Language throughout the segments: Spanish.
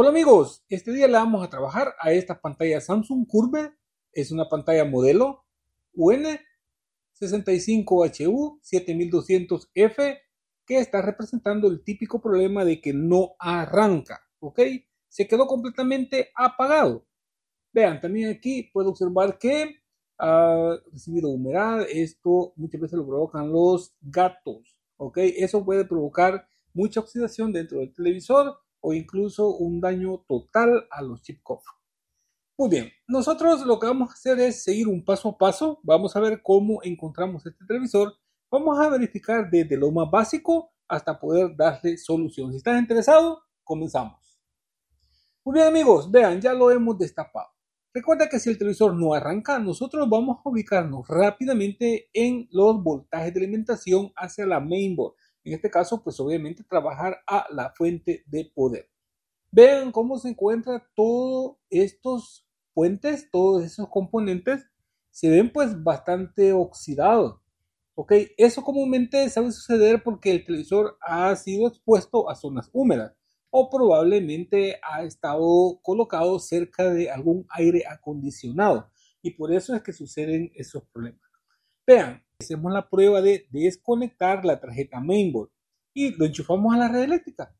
Hola amigos, este día le vamos a trabajar a esta pantalla Samsung Curve, es una pantalla modelo UN65HU7200F que está representando el típico problema de que no arranca, ¿ok? Se quedó completamente apagado. Vean, también aquí puedo observar que ha recibido humedad, esto muchas veces lo provocan los gatos, ¿ok? Eso puede provocar mucha oxidación dentro del televisor o incluso un daño total a los Chipkov. Muy bien, nosotros lo que vamos a hacer es seguir un paso a paso, vamos a ver cómo encontramos este televisor, vamos a verificar desde lo más básico hasta poder darle solución. Si estás interesado, comenzamos. Muy bien amigos, vean, ya lo hemos destapado. Recuerda que si el televisor no arranca, nosotros vamos a ubicarnos rápidamente en los voltajes de alimentación hacia la mainboard. En este caso, pues obviamente trabajar a la fuente de poder. Vean cómo se encuentran todos estos puentes, todos esos componentes, se ven pues bastante oxidados. ¿Ok? Eso comúnmente sabe suceder porque el televisor ha sido expuesto a zonas húmedas o probablemente ha estado colocado cerca de algún aire acondicionado y por eso es que suceden esos problemas. Vean, hacemos la prueba de desconectar la tarjeta mainboard y lo enchufamos a la red eléctrica.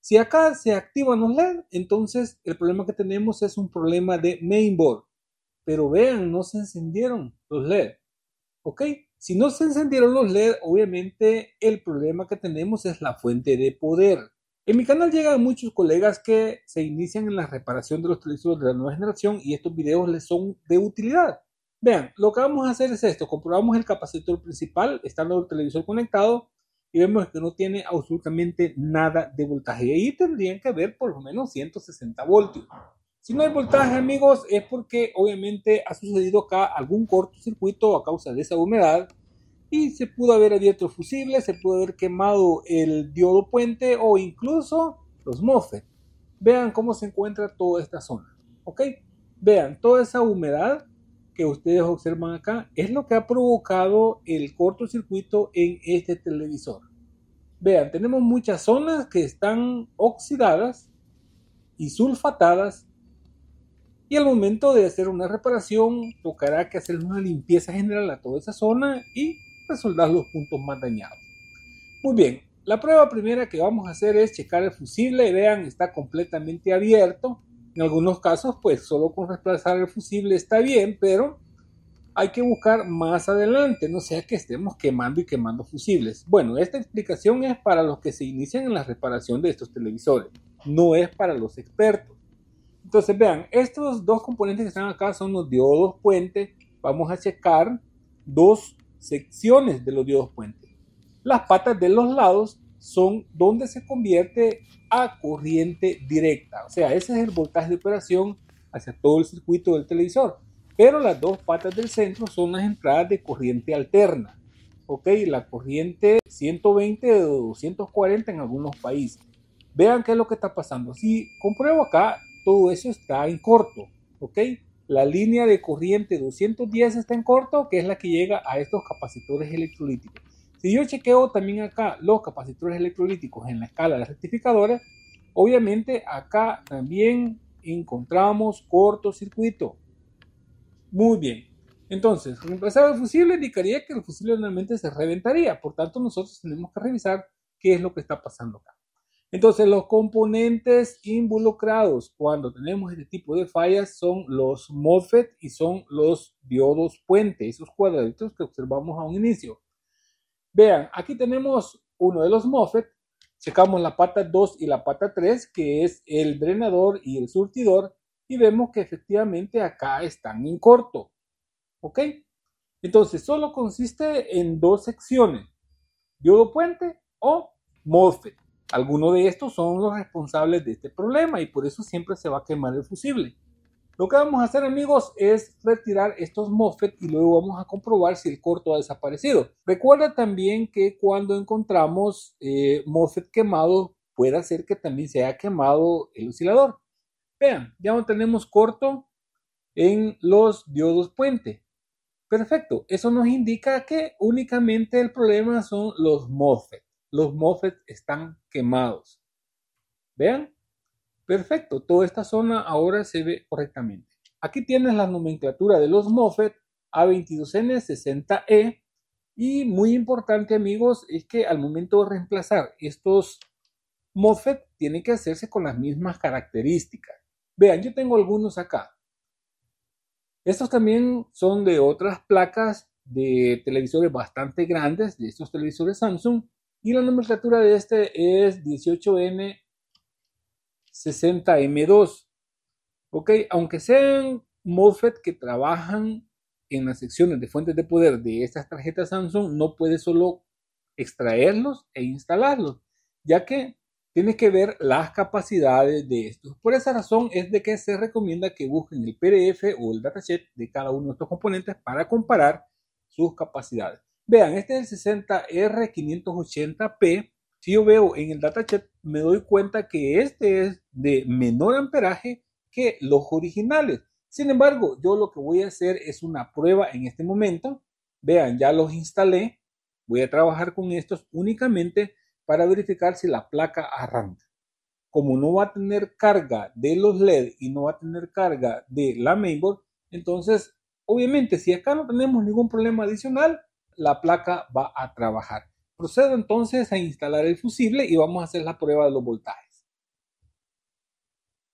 Si acá se activan los LED, entonces el problema que tenemos es un problema de mainboard. Pero vean, no se encendieron los LED. ¿Ok? Si no se encendieron los LED, obviamente el problema que tenemos es la fuente de poder. En mi canal llegan muchos colegas que se inician en la reparación de los teléfonos de la nueva generación y estos videos les son de utilidad. Vean, lo que vamos a hacer es esto, comprobamos el capacitor principal, estando el televisor conectado, y vemos que no tiene absolutamente nada de voltaje. Y ahí tendrían que haber por lo menos 160 voltios. Si no hay voltaje, amigos, es porque obviamente ha sucedido acá algún cortocircuito a causa de esa humedad y se pudo haber abierto el fusible, se pudo haber quemado el diodo puente o incluso los MOSFET. Vean cómo se encuentra toda esta zona, ¿ok? Vean, toda esa humedad que ustedes observan acá es lo que ha provocado el cortocircuito en este televisor. Vean, tenemos muchas zonas que están oxidadas y sulfatadas y al momento de hacer una reparación tocará que hacer una limpieza general a toda esa zona y resoldar los puntos más dañados. Muy bien, la prueba primera que vamos a hacer es checar el fusible, vean está completamente abierto en algunos casos, pues solo con reemplazar el fusible está bien, pero hay que buscar más adelante, no sea que estemos quemando y quemando fusibles. Bueno, esta explicación es para los que se inician en la reparación de estos televisores, no es para los expertos. Entonces, vean, estos dos componentes que están acá son los diodos puente. Vamos a checar dos secciones de los diodos puente. Las patas de los lados son donde se convierte a corriente directa. O sea, ese es el voltaje de operación hacia todo el circuito del televisor. Pero las dos patas del centro son las entradas de corriente alterna. Ok, la corriente 120 o 240 en algunos países. Vean qué es lo que está pasando. Si compruebo acá, todo eso está en corto. Ok, la línea de corriente 210 está en corto, que es la que llega a estos capacitores electrolíticos. Si yo chequeo también acá los capacitores electrolíticos en la escala de rectificadores, obviamente acá también encontramos cortocircuito. Muy bien. Entonces, reemplazar el fusible indicaría que el fusible normalmente se reventaría. Por tanto, nosotros tenemos que revisar qué es lo que está pasando acá. Entonces, los componentes involucrados cuando tenemos este tipo de fallas son los MOSFET y son los diodos puente, esos cuadraditos que observamos a un inicio. Vean, aquí tenemos uno de los MOSFET, checamos la pata 2 y la pata 3, que es el drenador y el surtidor, y vemos que efectivamente acá están en corto. ¿Ok? Entonces, solo consiste en dos secciones, diodo puente o MOSFET. Algunos de estos son los responsables de este problema y por eso siempre se va a quemar el fusible. Lo que vamos a hacer amigos es retirar estos MOSFET y luego vamos a comprobar si el corto ha desaparecido. Recuerda también que cuando encontramos eh, MOSFET quemado puede ser que también se haya quemado el oscilador. Vean, ya no tenemos corto en los diodos puente. Perfecto, eso nos indica que únicamente el problema son los MOSFET. Los MOSFET están quemados. Vean, Perfecto, toda esta zona ahora se ve correctamente. Aquí tienes la nomenclatura de los MOFET A22N60E y muy importante amigos es que al momento de reemplazar estos moffett tiene que hacerse con las mismas características. Vean, yo tengo algunos acá. Estos también son de otras placas de televisores bastante grandes, de estos televisores Samsung, y la nomenclatura de este es 18N 60M2. ¿Ok? Aunque sean MOSFET que trabajan en las secciones de fuentes de poder de estas tarjetas Samsung, no puedes solo extraerlos e instalarlos, ya que tienes que ver las capacidades de estos. Por esa razón es de que se recomienda que busquen el PDF o el dataset de cada uno de estos componentes para comparar sus capacidades. Vean, este es el 60R580P. Si yo veo en el dataset me doy cuenta que este es de menor amperaje que los originales. Sin embargo, yo lo que voy a hacer es una prueba en este momento. Vean, ya los instalé. Voy a trabajar con estos únicamente para verificar si la placa arranca. Como no va a tener carga de los LED y no va a tener carga de la mainboard, entonces, obviamente, si acá no tenemos ningún problema adicional, la placa va a trabajar. Procedo entonces a instalar el fusible y vamos a hacer la prueba de los voltajes.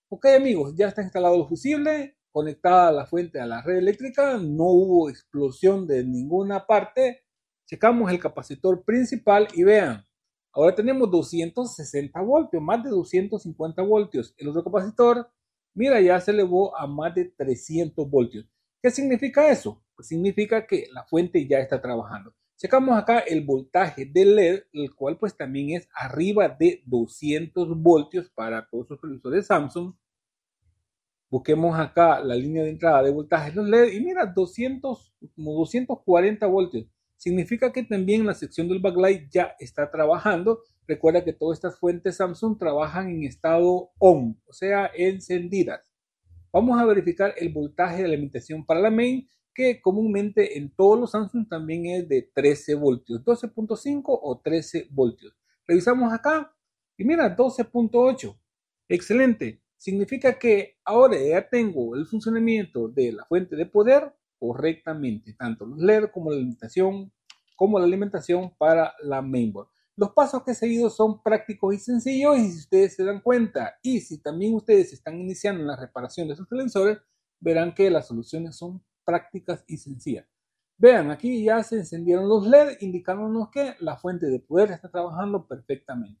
Ok amigos, ya está instalado el fusible, conectada la fuente a la red eléctrica, no hubo explosión de ninguna parte. Checamos el capacitor principal y vean, ahora tenemos 260 voltios, más de 250 voltios. El otro capacitor, mira, ya se elevó a más de 300 voltios. ¿Qué significa eso? Pues significa que la fuente ya está trabajando. Checamos acá el voltaje del LED, el cual pues también es arriba de 200 voltios para todos los televisores Samsung. Busquemos acá la línea de entrada de voltaje de LED y mira, 200, como 240 voltios. Significa que también la sección del backlight ya está trabajando. Recuerda que todas estas fuentes Samsung trabajan en estado on, o sea, encendidas. Vamos a verificar el voltaje de alimentación para la main que comúnmente en todos los Samsung también es de 13 voltios, 12.5 o 13 voltios. Revisamos acá y mira, 12.8. Excelente. Significa que ahora ya tengo el funcionamiento de la fuente de poder correctamente, tanto los LED como la alimentación, como la alimentación para la mainboard. Los pasos que he seguido son prácticos y sencillos y si ustedes se dan cuenta y si también ustedes están iniciando la reparación de sus sensores, verán que las soluciones son prácticas y sencillas. Vean, aquí ya se encendieron los LED indicándonos que la fuente de poder está trabajando perfectamente.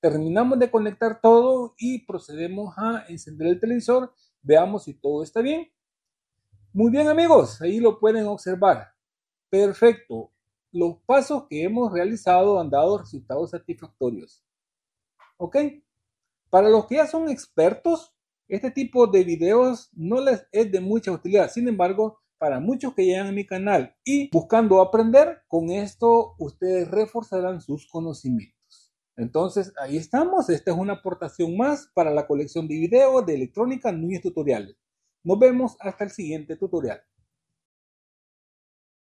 Terminamos de conectar todo y procedemos a encender el televisor. Veamos si todo está bien. Muy bien amigos, ahí lo pueden observar. Perfecto. Los pasos que hemos realizado han dado resultados satisfactorios. ¿Ok? Para los que ya son expertos, este tipo de videos no les es de mucha utilidad. Sin embargo, para muchos que llegan a mi canal y buscando aprender, con esto ustedes reforzarán sus conocimientos. Entonces, ahí estamos. Esta es una aportación más para la colección de videos de electrónica Núñez Tutoriales. Nos vemos hasta el siguiente tutorial.